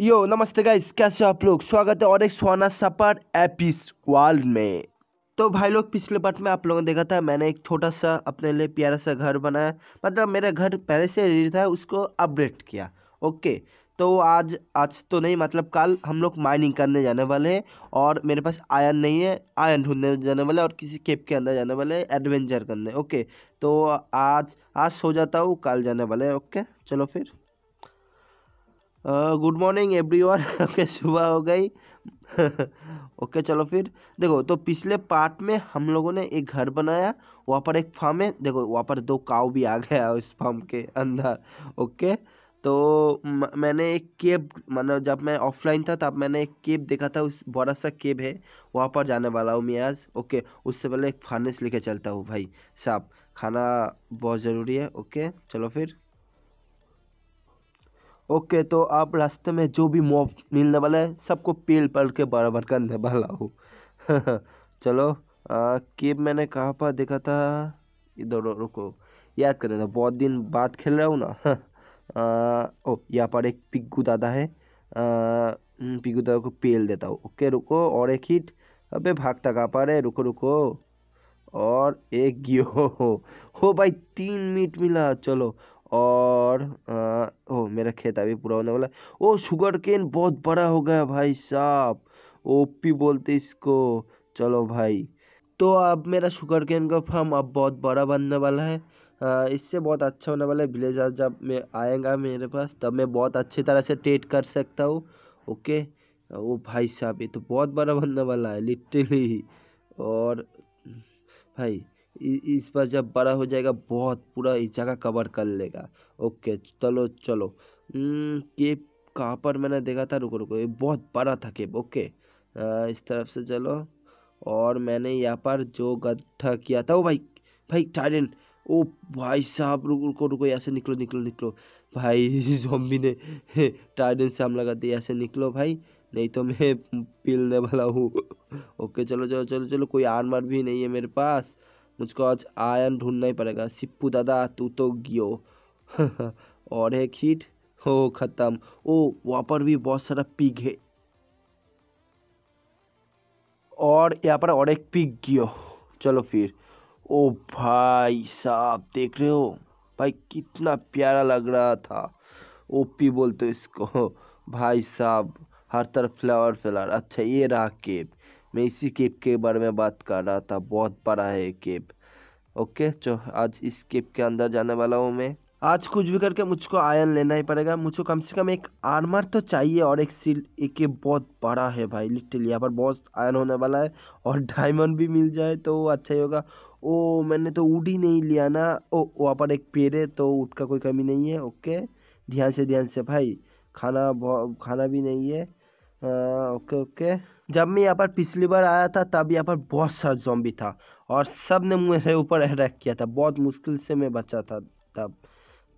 यो नमस्ते गाइस कैसे आप लोग स्वागत है और एक सोना सपर एपिस वर्ल्ड में तो भाई लोग पिछले पार्ट में आप लोगों ने देखा था मैंने एक छोटा सा अपने लिए प्यारा सा घर बनाया मतलब मेरा घर पहले से रेडी था उसको अपडेट किया ओके तो आज आज तो नहीं मतलब कल हम लोग माइनिंग करने जाने वाले हैं और मेरे पास आयन नहीं है आयन ढूंढने जाने वाले और किसी केप के अंदर जाने वाले एडवेंचर करने ओके तो आज आज सो जाता हूँ कल जाने वाले ओके चलो फिर गुड मॉर्निंग एवरीवन ओके सुबह हो गई ओके okay, चलो फिर देखो तो पिछले पार्ट में हम लोगों ने एक घर बनाया वहाँ पर एक फार्म है देखो वहाँ पर दो काव भी आ गया उस फार्म के अंदर ओके okay? तो मैंने एक केब मतलब जब मैं ऑफलाइन था तब मैंने एक केब देखा था उस बड़ा सा केब है वहाँ पर जाने वाला हूँ मैं आज ओके उससे पहले एक फार्नेस लेके चलता हूँ भाई साहब खाना बहुत ज़रूरी है ओके चलो फिर ओके तो आप रास्ते में जो भी मॉब मिलने वाला है सबको पेल पल के बराबर करने वाला हो चलो केब मैंने कहाँ पर देखा था इधर रुको याद करना था बहुत दिन बाद खेल रहा हूँ ना ओ यहाँ पर एक पिग्गू दादा है पिग्गू दादा को पेल देता हूँ ओके रुको और एक हिट अबे भागता कहाँ पर है रुको रुको और एक गियो हो, हो भाई तीन मिनट मिला चलो और आ, ओ मेरा खेत अभी पूरा होने वाला ओ शुगर केन बहुत बड़ा हो गया भाई साहब ओपी बोलते इसको चलो भाई तो अब मेरा शुगर केन का फार्म अब बहुत बड़ा बनने वाला है आ, इससे बहुत अच्छा होने वाला है विलेजर जब मैं आएगा मेरे पास तब मैं बहुत अच्छी तरह से ट्रेड कर सकता हूँ ओके ओ भाई साहब ये तो बहुत बड़ा बनने वाला है लिटरली और भाई इस पर जब बड़ा हो जाएगा बहुत पूरा इस जगह कवर कर लेगा ओके चलो चलो ये कहाँ पर मैंने देखा था रुको रुको ये बहुत बड़ा था केब ओके आ, इस तरफ से चलो और मैंने यहाँ पर जो गड्ढा किया था ओ भाई भाई टाइडन ओ भाई साहब रुको रुको रुको यहाँ से निकलो निकलो निकलो भाई जोम्बी ने टाइडन से हमला कर दिया ऐसे निकलो भाई नहीं तो मैं पीलने वाला हूँ ओके चलो चलो चलो चलो कोई आर्मर भी नहीं है मेरे पास मुझको आज आयन ढूंढना ही पड़ेगा सिप्पू दादा तू तो गियो और एक खीट हो ख़त्म ओ वहाँ पर भी बहुत सारा पिग है और यहाँ पर और एक पिग गियो चलो फिर ओ भाई साहब देख रहे हो भाई कितना प्यारा लग रहा था ओपी बोलते इसको भाई साहब हर तरफ फ्लावर फ्लावर अच्छा ये रहा केप मैं इसी केप के बारे में बात कर रहा था बहुत बड़ा है केप ओके चो आज इस केप के अंदर जाने वाला हूँ मैं आज कुछ भी करके मुझको आयन लेना ही पड़ेगा मुझको कम से कम एक आर्मर तो चाहिए और एक सील एक ये बहुत बड़ा है भाई लिटिल यहाँ पर बहुत आयन होने वाला है और डायमंड भी मिल जाए तो अच्छा ही होगा ओ मैंने तो उड ही नहीं लिया ना ओ वहाँ पर एक पेड़ है तो उठ का कोई कमी नहीं है ओके ध्यान से ध्यान से भाई खाना खाना भी नहीं है आ, हाँ, ओके ओके जब मैं यहाँ पर पिछली बार आया था तब यहाँ पर बहुत सारा जॉम्बी था और सब ने मेरे ऊपर अटैक किया था बहुत मुश्किल से मैं बचा था तब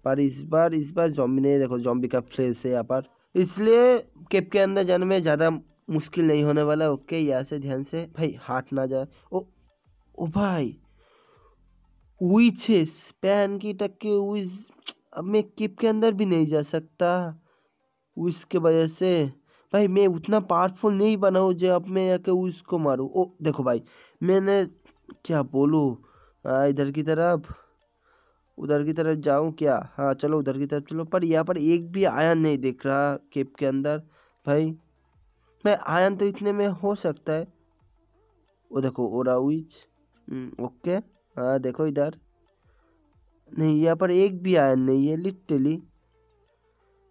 पर इस बार इस बार जॉम्बी नहीं देखो जॉम्बी का फ्रेश है यहाँ पर इसलिए केप के अंदर जाने में ज़्यादा मुश्किल नहीं होने वाला ओके यहाँ से ध्यान से भाई हाट ना जाए ओ ओ भाई विच है स्पैन की टक्के अब मैं किप के अंदर भी नहीं जा सकता उसके वजह से भाई मैं उतना पावरफुल नहीं बना हूँ जो अब मैं आके उसको मारूँ ओ देखो भाई मैंने क्या बोलूँ इधर की तरफ उधर की तरफ जाऊँ क्या हाँ चलो उधर की तरफ चलो पर यहाँ पर एक भी आयन नहीं दिख रहा केप के अंदर भाई भाई आयन तो इतने में हो सकता है वो देखो उच हम्म, ओके हाँ देखो इधर नहीं यहाँ पर एक भी आयन नहीं है लिटरली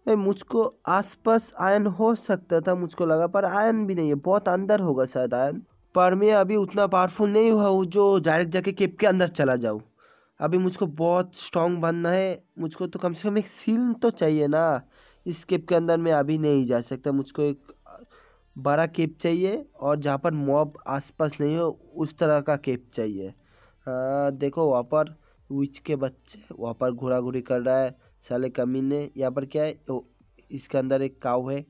मुझको आसपास आयन हो सकता था मुझको लगा पर आयन भी नहीं है बहुत अंदर होगा शायद आयन पर मैं अभी उतना पावरफुल नहीं हुआ हूँ जो डायरेक्ट जाके केप के अंदर चला जाऊँ अभी मुझको बहुत स्ट्रांग बनना है मुझको तो कम से कम एक सील तो चाहिए ना इस केप के अंदर मैं अभी नहीं जा सकता मुझको एक बड़ा केप चाहिए और जहाँ पर मॉब आसपास नहीं हो उस तरह का केप चाहिए आ, हाँ, देखो वहाँ पर विच के बच्चे वहाँ पर घोड़ा घोड़ी कर रहा है साले कमी ने यहाँ पर क्या है ओ, इसके अंदर एक काव है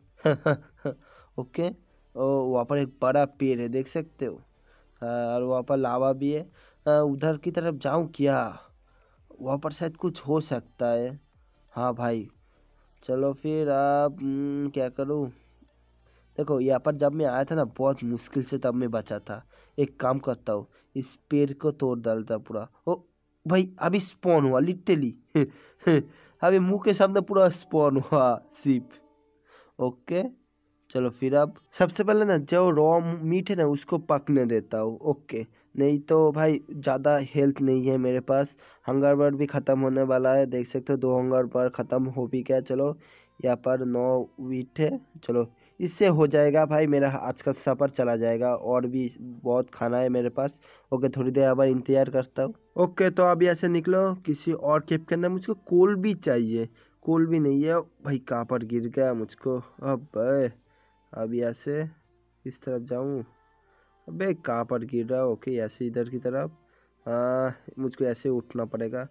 ओके और वहाँ पर एक बड़ा पेड़ है देख सकते हो और वहाँ पर लावा भी है उधर की तरफ जाऊँ क्या वहाँ पर शायद कुछ हो सकता है हाँ भाई चलो फिर आप क्या करूँ देखो यहाँ पर जब मैं आया था ना बहुत मुश्किल से तब मैं बचा था एक काम करता हूँ इस पेड़ को तोड़ डालता पूरा ओ भाई अभी स्पॉन हुआ लिटरली अभी मुंह के सामने पूरा स्पॉन हुआ सिप ओके चलो फिर अब सबसे पहले ना जो रॉ मीट है ना उसको पकने देता हूँ ओके नहीं तो भाई ज़्यादा हेल्थ नहीं है मेरे पास हंगर बर्ड भी ख़त्म होने वाला है देख सकते हो दो हंगर बर्ड ख़त्म हो भी गया चलो यहाँ पर नौ वीट है चलो इससे हो जाएगा भाई मेरा आज का सफ़र चला जाएगा और भी बहुत खाना है मेरे पास ओके थोड़ी देर बाद इंतज़ार करता हूँ ओके तो अभी ऐसे निकलो किसी और कैब के अंदर मुझको कोल भी चाहिए कोल भी नहीं है भाई कहाँ पर गिर गया मुझको अब अभी ऐसे इस तरफ जाऊँ अबे कहाँ पर गिर रहा ओके ऐसे इधर की तरफ हाँ मुझको ऐसे उठना पड़ेगा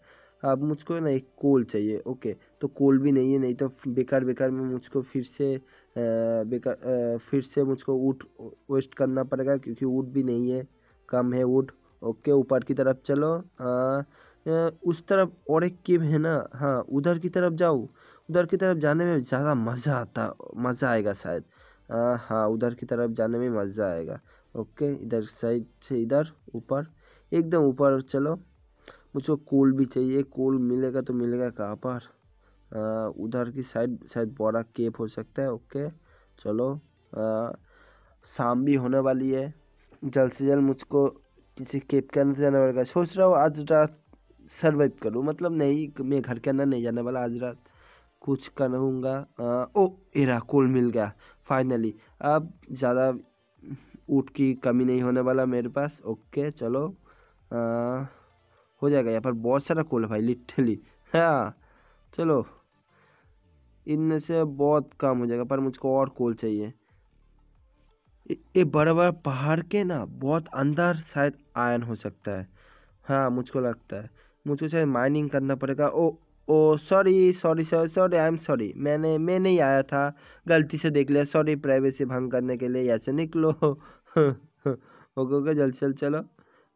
अब मुझको ना एक कोल चाहिए ओके तो कोल भी नहीं है नहीं तो बेकार बेकार में मुझको फिर से बेकार फिर से मुझको ऊट वेस्ट करना पड़ेगा क्योंकि ऊट भी नहीं है कम है ऊट ओके ऊपर की तरफ चलो आ, उस तरफ और एक केव है ना हाँ उधर की तरफ जाओ उधर की तरफ जाने में ज़्यादा मज़ा आता मज़ा आएगा शायद हाँ उधर की तरफ जाने में मज़ा आएगा ओके इधर साइड से इधर ऊपर एकदम ऊपर चलो मुझको कोल भी चाहिए कोल मिलेगा तो मिलेगा कहाँ पर उधर की साइड शायद बड़ा केप हो सकता है ओके चलो शाम भी होने वाली है जल्द से जल्द मुझको किसी केप के अंदर जाना पड़ेगा सोच रहा हूँ आज रात सर्वाइव करूँ मतलब नहीं मैं घर के अंदर नहीं जाने वाला आज रात कुछ करूँगा ओ एरा कोल मिल गया फाइनली अब ज़्यादा ऊट की कमी नहीं होने वाला मेरे पास ओके चलो आ, हो जाएगा यहाँ पर बहुत सारा कोल है भाई लिटली हाँ चलो इनमें से बहुत कम हो जाएगा पर मुझको और कोल चाहिए ये बड़ा बड़ा पहाड़ के ना बहुत अंदर शायद आयन हो सकता है हाँ मुझको लगता है मुझको शायद माइनिंग करना पड़ेगा oh oh sorry sorry sorry sorry I am sorry मैंने मैं नहीं आया था गलती से देख लिया सॉरी प्राइवेसी भंग करने के लिए ऐसे निकलो ओके ओके जल्द से जल्द चलो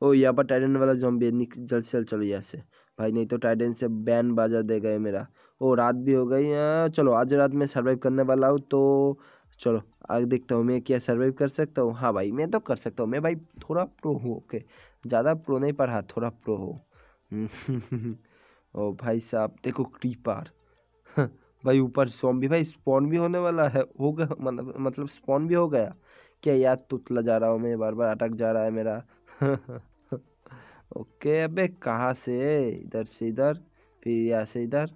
ओ यहाँ पर टाइडन वाला जॉम्बी जल्द से जल्द चलो यहाँ से भाई नहीं तो टाइडन से बैन बाजा देगा गए मेरा ओ रात भी हो गई है चलो आज रात में सर्वाइव करने वाला हूँ तो चलो आगे देखता हूँ मैं क्या सर्वाइव कर सकता हूँ हाँ भाई मैं तो कर सकता हूँ मैं भाई थोड़ा प्रो हूँ ओके ज़्यादा प्रो नहीं पर हाँ थोड़ा प्रो हो ओ भाई साहब देखो क्रीपर भाई ऊपर सोम भी भाई स्पॉन भी होने वाला है हो गया मतलब मतलब स्पॉन भी हो गया क्या याद तुतला जा रहा हूँ मैं बार बार अटक जा रहा है मेरा ओके अबे कहाँ से इधर से इधर फिर यहाँ से इधर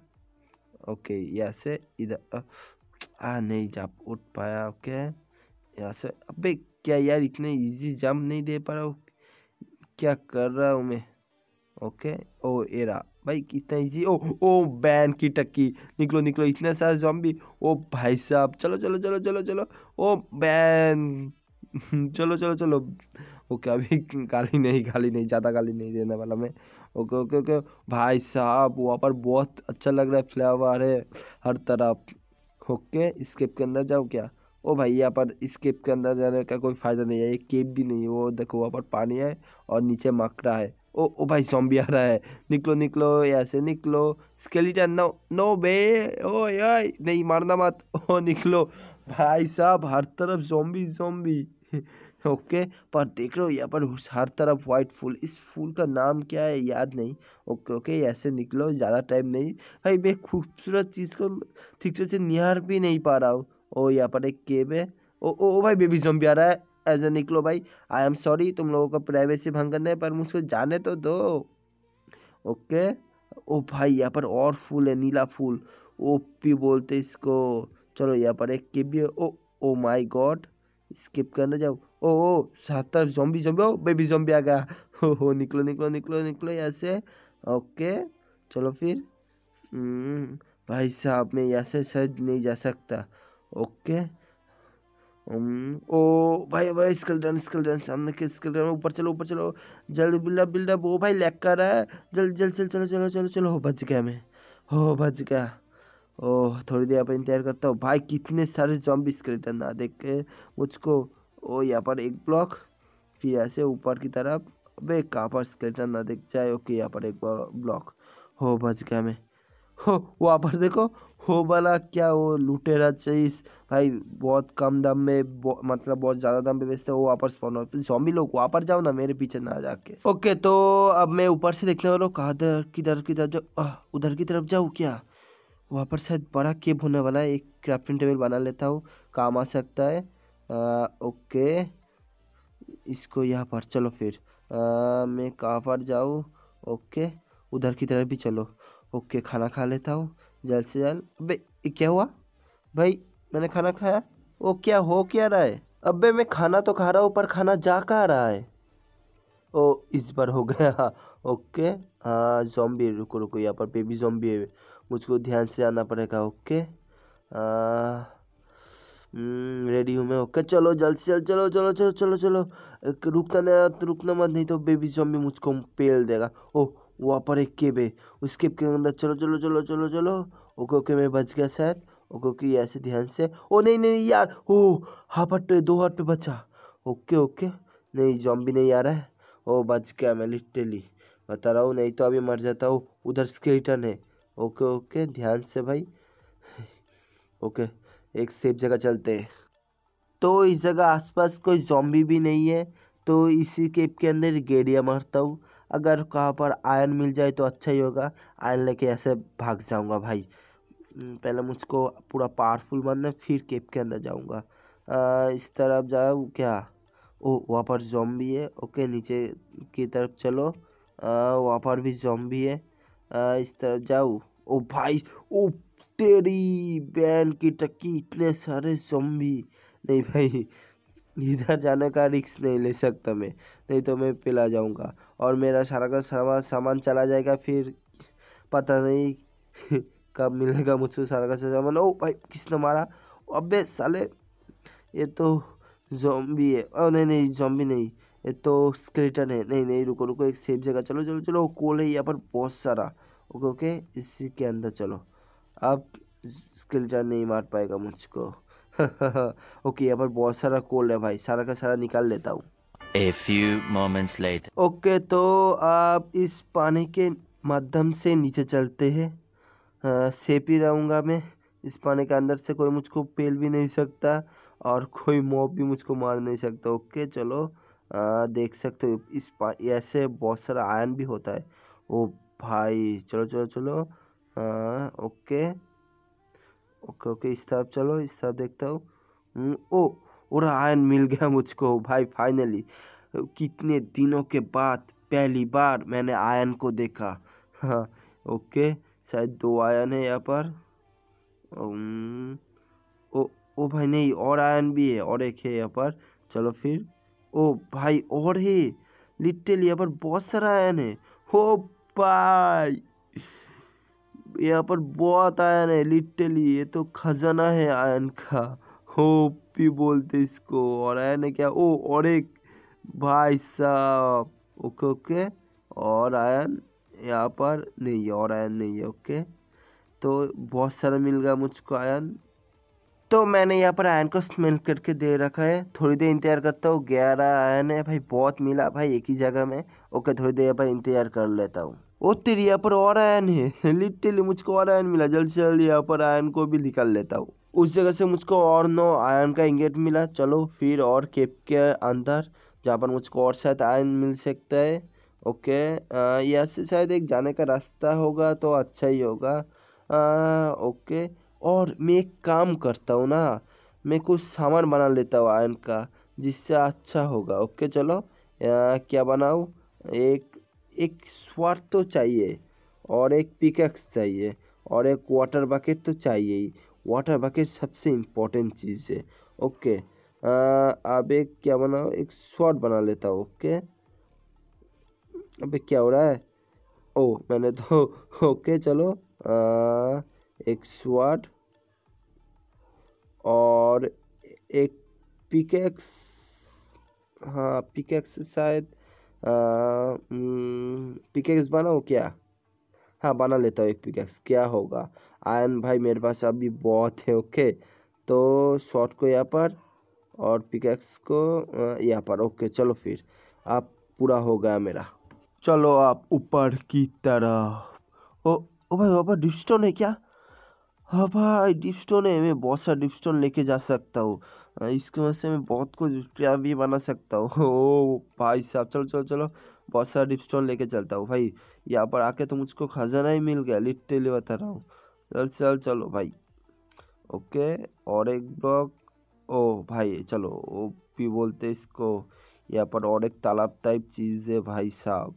ओके यहाँ से इधर आ नहीं जा उठ पाया ओके यहाँ से अबे क्या यार इतने इजी जंप नहीं दे पा रहा हूँ क्या कर रहा हूँ मैं ओके ओ एरा भाई इतना इजी ओ ओ बैन की टक्की निकलो निकलो इतना सारा जॉम्बी ओ भाई साहब चलो चलो चलो चलो चलो ओ बैन चलो चलो चलो ओके अभी गाली नहीं गाली नहीं ज़्यादा गाली नहीं देने वाला मैं ओके ओके ओके भाई साहब वहाँ पर बहुत अच्छा लग रहा है फ्लावर है हर तरफ ओके स्केप के अंदर जाओ क्या ओ भाई यहाँ पर स्केप के अंदर जाने का कोई फ़ायदा नहीं है ये केप भी नहीं है वो देखो वहाँ पर पानी है और नीचे मकड़ा है ओ ओ भाई जॉम्बी आ रहा है निकलो निकलो ऐसे निकलो स्केलेटन नो नो बे ओ यार नहीं मारना मत ओ निकलो भाई साहब हर तरफ जॉम्बी जॉम्बी ओके पर देख रहे हो यहाँ पर हर तरफ वाइट फूल इस फूल का नाम क्या है याद नहीं ओके ओके ऐसे निकलो ज़्यादा टाइम नहीं भाई मैं खूबसूरत चीज़ को ठीक से निहार भी नहीं पा रहा हूँ ओ यहाँ पर एक केब है ओ ओ, ओ भाई बेबी भी आ रहा है ऐसे निकलो भाई आई एम सॉरी तुम लोगों का प्राइवेसी भंग करना है पर मुझको जाने तो दो ओके ओ भाई यहाँ पर और फूल है नीला फूल ओ पी बोलते इसको चलो यहाँ पर एक केब भी है ओ ओ माई गॉड स्किप करने जाओ ओ ओ सत्तर zombie zombie oh baby zombie आ गया हो हो निकलो निकलो निकलो निकलो यहाँ से ओके चलो फिर हम्म, भाई साहब मैं यहाँ से शायद नहीं जा सकता ओके ओ भाई भाई स्किल डन स्किल डन सामने के स्किल डन ऊपर चलो ऊपर चलो जल्द बिल्डअप बिल्डअप वो भाई लेकर कर रहा है जल्द जल्द जल्द चलो चलो चलो चलो हो बच गया मैं हो बच गया ओह थोड़ी देर पर इंतजार करता हूँ भाई कितने सारे जॉम्बिस स्केलेटन ना देख के मुझको ओ यहाँ पर एक ब्लॉक फिर ऐसे ऊपर की तरफ अबे कहाँ पर स्केलेटन ना देख जाए ओके यहाँ पर एक ब्लॉक हो बच गया मैं हो वहाँ पर देखो हो वाला क्या वो लुटेरा चीज भाई बहुत कम दाम में मतलब बहुत ज़्यादा दाम पे बेचते हो वहाँ पर स्पॉन होते जॉम्बी लोग वहाँ पर जाओ ना मेरे पीछे ना जाके ओके तो अब मैं ऊपर से देखने वाला हूँ कहाँ किधर किधर जो उधर की तरफ जाऊँ क्या वहाँ पर शायद बड़ा केब होने वाला है एक क्राफ्टिंग टेबल बना लेता हूँ काम आ सकता है आ, ओके इसको यहाँ पर चलो फिर आ, मैं कहाँ पर जाऊँ ओके उधर की तरफ भी चलो ओके खाना खा लेता हूँ जल्द से जल्द अबे क्या हुआ भाई मैंने खाना खाया ओ क्या हो क्या रहा है अबे मैं खाना तो खा रहा हूँ पर खाना जा कहाँ रहा है ओ इस बार हो गया ओके हाँ जॉम्बी रुको रुको यहाँ पर बेबी जॉम्बी है मुझको ध्यान से आना पड़ेगा ओके रेडी हम्म, हूँ मैं ओके चलो जल्द से जल्द चलो चलो चलो चलो चलो रुकना नहीं तो रुकना मत नहीं तो बेबी भी मुझको पेल देगा ओ वहाँ पर एक केब है उस केब के अंदर चलो चलो चलो चलो चलो ओके ओके मैं बच गया शायद ओके ओके ऐसे ध्यान से ओ नहीं नहीं यार ओ हाफ हट पे दो हाथ पे बचा ओके ओके नहीं जॉम्बी नहीं आ रहा है ओ बच गया मैं लिटरली बता रहा हूँ नहीं तो अभी मर जाता हूँ उधर स्केटन है ओके ओके ध्यान से भाई ओके एक सेफ जगह चलते हैं तो इस जगह आसपास कोई जॉम्बी भी नहीं है तो इसी केप के अंदर गेड़िया मारता हूँ अगर कहाँ पर आयन मिल जाए तो अच्छा ही होगा आयन लेके ऐसे भाग जाऊँगा भाई हम्म, पहले मुझको पूरा पावरफुल बनना फिर केप के अंदर जाऊँगा इस तरफ जाऊँ क्या ओ वहाँ पर जॉम्बी है ओके नीचे की तरफ चलो वहाँ पर भी जॉम्बी है इस तरफ जाऊँ ओ भाई ओ तेरी बैल की टक्की इतने सारे जम्बी नहीं भाई इधर जाने का रिक्स नहीं ले सकता मैं नहीं तो मैं पिला जाऊंगा और मेरा सारा का सारा सामान चला जाएगा फिर पता नहीं कब मिलेगा मुझसे सारा का सामान ओ भाई किसने मारा अबे साले ये तो जॉम्बी है ओ नहीं नहीं जॉम्बी नहीं तो स्केलेटन है नहीं नहीं रुको रुको एक सेफ जगह चलो चलो चलो कोल है यहाँ पर बहुत सारा ओके ओके इसी के अंदर चलो अब स्केलेटन नहीं मार पाएगा मुझको ओके यहाँ पर बहुत सारा कोल है भाई सारा का सारा निकाल लेता हूँ a few moments later okay तो आप इस पानी के माध्यम से नीचे चलते हैं सेफ ही रहूँगा मैं इस पानी के अंदर से कोई मुझको पेल भी नहीं सकता और कोई मॉब भी मुझको मार नहीं सकता ओके चलो देख सकते हो इस ऐसे बहुत सारा आयन भी होता है ओ भाई चलो चलो चलो आ, ओके ओके ओके इस तरफ चलो इस तरफ देखता हूँ हम्म, ओ और आयन मिल गया मुझको भाई फाइनली कितने दिनों के बाद पहली बार मैंने आयन को देखा हाँ ओके शायद दो आयन है यहाँ पर ओ ओ भाई नहीं और आयन भी है और एक है यहाँ पर चलो फिर ओ भाई और है लिटल यहाँ पर बहुत सारा आयन है हो पाई यहाँ पर बहुत आयन है लिटली ये तो खजाना है आयन का हो भी बोलते इसको और आयन है क्या ओ और एक भाई साहब ओके ओके और आयन यहाँ पर नहीं और आयन नहीं है ओके तो बहुत सारा मिल गया मुझको आयन तो मैंने यहाँ पर आयन को स्मेल्ट करके दे रखा है थोड़ी देर इंतजार करता हूँ ग्यारह आयन है भाई बहुत मिला भाई एक ही जगह में ओके थोड़ी देर यहाँ पर इंतजार कर लेता हूँ ओ तेरी यहाँ पर और आयन है लिटरली मुझको और आयन मिला जल्द से जल्द यहाँ पर आयन को भी निकाल लेता हूँ उस जगह से मुझको और नौ आयन का इंगेट मिला चलो फिर और केप के अंदर जहाँ पर मुझको और शायद आयन मिल सकता है ओके यहाँ से शायद एक जाने का रास्ता होगा तो अच्छा ही होगा आ, ओके और मैं एक काम करता हूँ ना मैं कुछ सामान बना लेता हूँ आयन का जिससे अच्छा होगा ओके चलो क्या बनाऊँ एक एक स्वार तो चाहिए और एक पिकैक्स चाहिए और एक वाटर बकेट तो चाहिए ही वाटर बकेट सबसे इम्पोर्टेंट चीज़ है ओके अब एक क्या बनाओ एक शॉट बना लेता हूँ ओके अबे क्या हो रहा है ओ मैंने तो ओके चलो आ, एक स्वाट और एक पिकेक्स हाँ पिकेक्स शायद पिकेक्स हम्म, बनाओ क्या हाँ बना लेता हूँ एक पिकेक्स क्या होगा आयन भाई मेरे पास अभी बहुत है ओके तो शॉर्ट को यहाँ पर और पिकेक्स को यहाँ पर ओके चलो फिर आप पूरा हो गया मेरा चलो आप ऊपर की तरह ओ ओ भाई वहाँ पर डिपस्टोन है क्या हाँ भाई डिपस्टोन है मैं बहुत सारा डिपस्टोन लेके जा सकता हूँ हाँ, इसके वजह से मैं बहुत कुछ भी बना सकता हूँ ओ भाई साहब चलो चलो चलो बहुत सारा डिपस्टोन लेके चलता हूँ भाई यहाँ पर आके तो मुझको खजाना ही मिल गया लिटरली बता रहा हूँ चल चल चलो भाई ओके और एक ब्लॉक ओ भाई चलो ओ भी बोलते इसको यहाँ पर और एक तालाब टाइप चीज़ है भाई साहब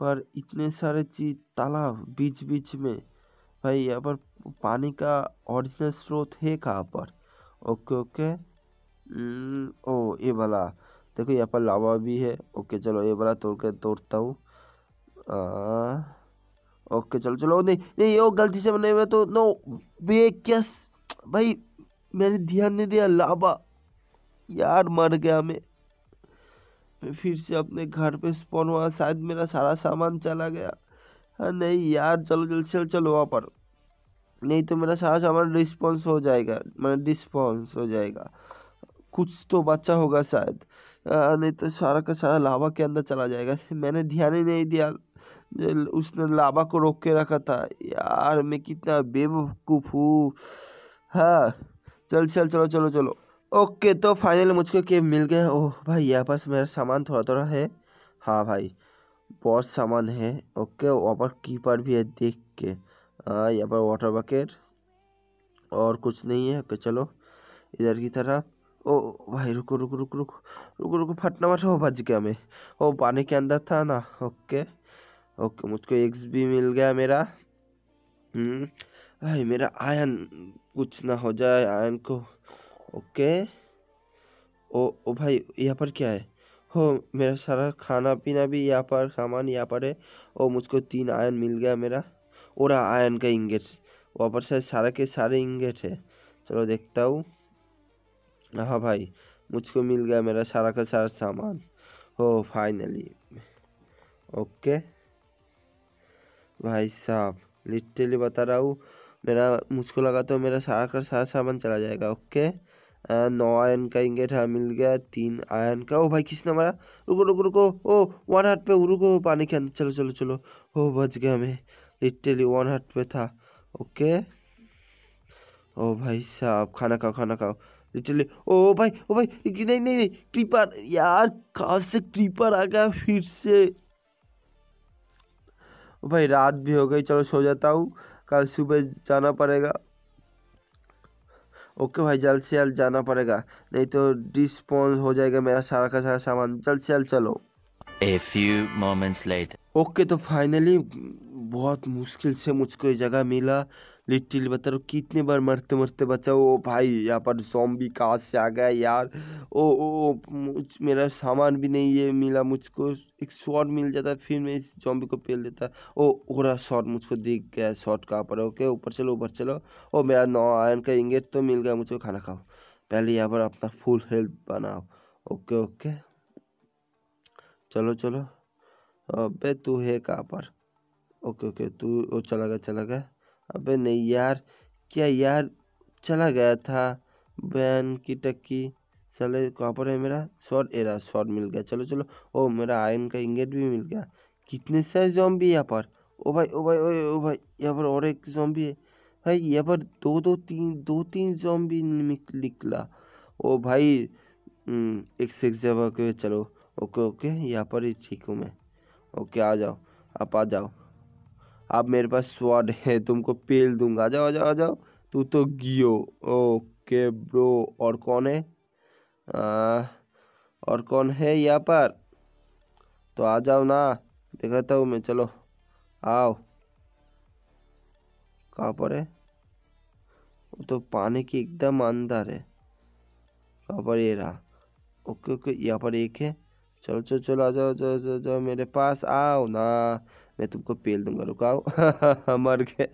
पर इतने सारे चीज तालाब बीच बीच में भाई यहाँ पर पानी का ओरिजिनल स्रोत है कहाँ पर ओके ओके हम्म, ओ ये वाला देखो यहाँ पर लावा भी है ओके चलो ये वाला तोड़ के तोड़ता हूँ ओके चलो चलो नहीं नहीं वो गलती से मैंने मैं तो नो बे भाई मैंने ध्यान नहीं दिया लावा यार मर गया मैं मैं फिर से अपने घर पे स्पॉन हुआ शायद मेरा सारा सामान चला गया हाँ, नहीं यार चलो जल्द से चलो वहाँ पर नहीं तो मेरा सारा सामान रिस्पॉन्स हो जाएगा मैंने डिस्पॉन्स हो जाएगा कुछ तो बच्चा होगा शायद नहीं तो सारा का सारा लावा के अंदर चला जाएगा मैंने ध्यान ही नहीं दिया उसने लावा को रोक के रखा था यार मैं कितना बेवकूफ़ हूँ हाँ चल चल चलो चलो चलो ओके तो फाइनल मुझको केव मिल गया ओह भाई यहाँ पास मेरा सामान थोड़ा थोड़ा है हाँ भाई बहुत सामान है ओके वहाँ पर कीपर भी है देख के हाँ, यहाँ पर वाटर बकेट और कुछ नहीं है कि चलो इधर की तरह ओ भाई रुको रुको रुको रुको रुको रुको फटना मत हो बच गया मैं ओ पानी के अंदर था ना ओके ओके मुझको एक्स भी मिल गया मेरा हम्म, भाई मेरा आयन कुछ ना हो जाए आयन को ओके ओ ओ भाई यहाँ पर क्या है हो मेरा सारा खाना पीना भी यहाँ पर सामान यहाँ पर है ओ मुझको तीन आयन मिल गया मेरा ओरा आयन का इंगेट वापस से सारा के सारे इंगेट है चलो देखता हूँ हाँ भाई मुझको मिल गया मेरा सारा का सारा सामान हो फाइनली ओके भाई साहब लिटरली बता रहा हूँ मेरा मुझको लगा तो मेरा सारा का सारा सामान चला जाएगा ओके नौ आयन का इंगेट हाँ मिल गया तीन आयन का ओ भाई किसने मारा रुको रुको रुको ओ वन हार्ट पे रुको पानी के अंदर चलो चलो चलो ओ बच गया मैं लिटरली वन हार्ट पे था ओके ओ भाई साहब खाना खाओ खाना खाओ लिटरली ओ भाई ओ भाई नहीं नहीं नहीं क्रीपर यार कहाँ से क्रीपर आ गया फिर से ओ भाई रात भी हो गई चलो सो जाता हूँ कल सुबह जाना पड़ेगा ओके भाई जल्द से जल्द जाना पड़ेगा नहीं तो डिस्पॉन्स हो जाएगा मेरा सारा का सारा सामान जल्द से जल्द चलो A few moments later. Okay तो फाइनली बहुत मुश्किल से मुझको ये जगह मिला लिट्टी बता कितने बार मरते मरते बचा ओ भाई यहाँ पर जॉम्बी कहाँ से आ गया यार ओ ओ मुझ मेरा सामान भी नहीं ये मिला मुझको एक शॉट मिल जाता फिर मैं इस जॉम्बी को पेल देता ओ रहा शॉट मुझको दिख गया शॉट कहाँ पर ओके ऊपर चलो ऊपर चलो ओ मेरा नौ आयन का इंगेट तो मिल गया मुझको खाना खाओ पहले यहाँ पर अपना फुल हेल्थ बनाओ ओके ओके चलो चलो अबे तू है कहाँ पर ओके ओके तू वो चला गया चला गया अबे नहीं यार क्या यार चला गया था बैन की टक्की चले कहाँ पर है मेरा शॉर्ट एरा शॉर्ट मिल गया चलो चलो ओ मेरा आयन का इंगेट भी मिल गया कितने सारे जॉम्बी यहाँ पर ओ भाई ओ भाई ओ भाई ओ भाई यहाँ पर और एक जॉम्बी है भाई यहाँ पर दो दो तीन दो तीन जॉम्बी निकला ओ भाई हम्म, एक से एक जगह चलो ओके ओके यहाँ पर ही ठीक हूँ मैं ओके आ जाओ आप आ जाओ अब मेरे पास स्वाड है तुमको पेल दूंगा आ जाओ आ जाओ आ जाओ तू तो गियो ओके ब्रो और कौन है आ, और कौन है यहाँ पर तो आ जाओ ना दिखाता हूँ मैं चलो आओ कहाँ पर है वो तो पानी के एकदम अंदर है कहाँ पर ये रहा ओके ओके यहाँ पर एक है चलो चलो चलो आ जाओ जाओ जाओ जाओ मेरे पास आओ ना मैं तुमको पेल दूंगा रुकाओ मर गए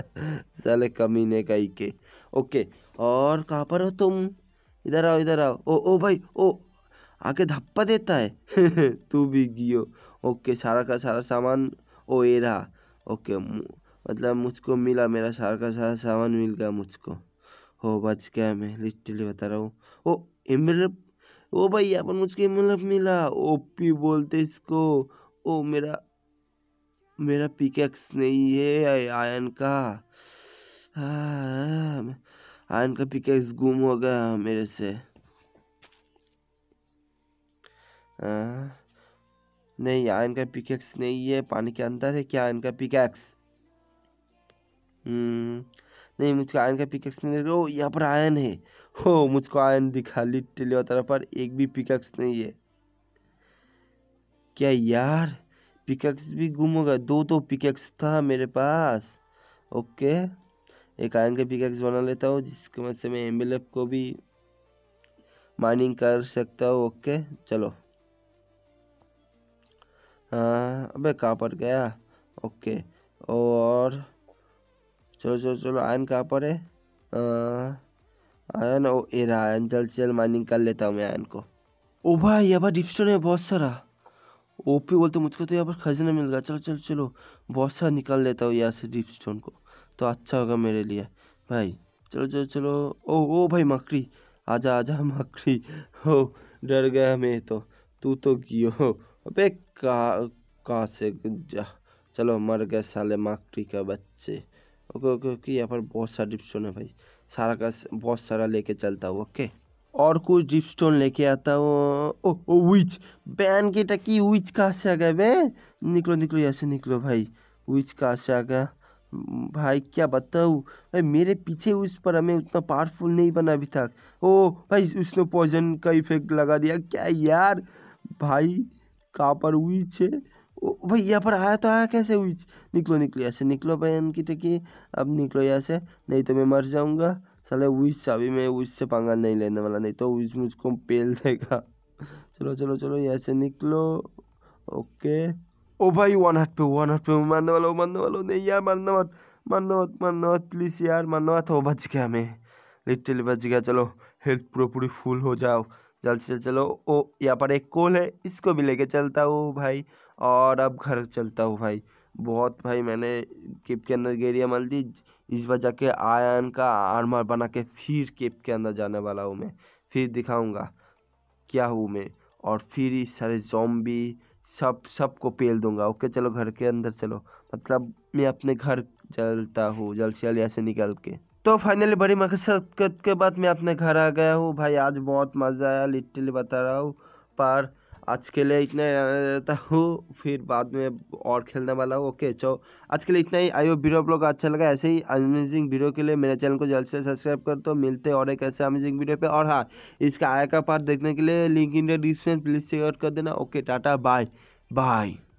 चले कमीने का ही के ओके और कहाँ पर हो तुम इधर आओ इधर आओ ओ ओ भाई ओ आके धप्पा देता है तू भी गियो ओके सारा का सारा सामान ओ ए रहा ओके मतलब मुझको मिला मेरा सारा का सारा सामान मिल गया मुझको हो बच गया मैं लिटरली बता रहा हूँ ओ एम्बुलेंस ओ भाई अपन मुझके मतलब मिला ओपी बोलते इसको ओ मेरा मेरा पिकेक्स नहीं है आयन का आयन का पिकेक्स गुम हो गया मेरे से आ, नहीं आयन का पिकेक्स नहीं है पानी के अंदर है क्या आयन का पिकेक्स हम्म नहीं मुझका आयन का पिकेक्स नहीं ओ यहाँ पर आयन है हो मुझको आयन दिखा लिटिल वतन पर एक भी पिकक्स नहीं है क्या यार पिकक्स भी गुम हो गया दो तो पिकक्स था मेरे पास ओके एक आयन का पिकक्स बना लेता हूँ जिसके मदद से मैं एम्बेलप को भी माइनिंग कर सकता हूँ ओके चलो हाँ अबे कहाँ पर गया ओके और चलो चलो चलो आयन कहाँ पर है आ, हाँ। है ना वो ए रहा से माइनिंग कर लेता हूँ मैं आयन को ओ भाई यहाँ पर डिप्स्टोन है बहुत सारा ओपी बोलते मुझको तो यहाँ पर खजाना मिल गया चलो चलो चलो बहुत सारा निकाल लेता हूँ यहाँ से डिप्स्टोन को तो अच्छा होगा मेरे लिए भाई चलो चलो चलो ओ ओ भाई मकड़ी आजा आजा मकड़ी हो डर गया मैं तो तू तो गियो अबे कहा कहाँ से जा चलो मर गए साले माकड़ी का बच्चे ओके ओके ओके यहाँ पर बहुत सारा डिप्शन है भाई सारा का बहुत सारा लेके चलता हूँ ओके और कुछ डिप स्टोन लेके आता हूँ ओ, विच बैन की टक्की विच कहाँ से आ गया बे निकलो निकलो यहाँ से निकलो भाई विच कहाँ से आ गया भाई क्या बताऊँ भाई मेरे पीछे उस पर हमें उतना पावरफुल नहीं बना अभी तक ओ भाई उसने पॉइजन का इफेक्ट लगा दिया क्या यार भाई कहाँ पर विच है भाई यहाँ पर आया तो आया कैसे विच निकलो निकलो यहाँ से निकलो भाई इनकी टकी अब निकलो यहाँ से नहीं तो मैं मर जाऊँगा चले विच अभी मैं विच से पंगा नहीं लेने वाला नहीं तो विच मुझको पेल देगा चलो चलो चलो यहाँ से निकलो ओके ओ भाई वन हार्ट पे वन हार्ट पे मारने वाला मारने वाला नहीं यार मारना मत मारना मत मारना मत प्लीज़ यार मारना मत हो बच गया मैं लिटरली बच गया चलो हेल्थ पूरा पूरी फुल हो जाओ जल्द से चलो ओ यहाँ पर एक कोल है इसको भी लेके चलता हो भाई और अब घर चलता हूँ भाई बहुत भाई मैंने केप के अंदर गेरिया मल दी इस बार जाके आयन का आर्मर बना के फिर केप के अंदर जाने वाला हूँ मैं फिर दिखाऊंगा क्या हूँ मैं और फिर इस सारे जॉम्बी सब सबको पेल दूंगा ओके चलो घर के अंदर चलो मतलब मैं अपने घर चलता हूँ जल्द से जल्द ऐसे निकल के तो फाइनली बड़ी मकसद के बाद मैं अपने घर आ गया हूँ भाई आज बहुत मज़ा आया लिटरली बता रहा हूँ पर आज के लिए इतना रहता हूँ फिर बाद में और खेलने वाला हूँ ओके चो आज के लिए इतना ही आई हो वीडियो आप लोग अच्छा लगा ऐसे ही अमेजिंग वीडियो के लिए मेरे चैनल को जल्द से सब्सक्राइब कर तो मिलते और एक ऐसे अमेजिंग वीडियो पे और हाँ इसका आया का पार्ट देखने के लिए link in description please check out कर देना ओके टाटा बाय बाय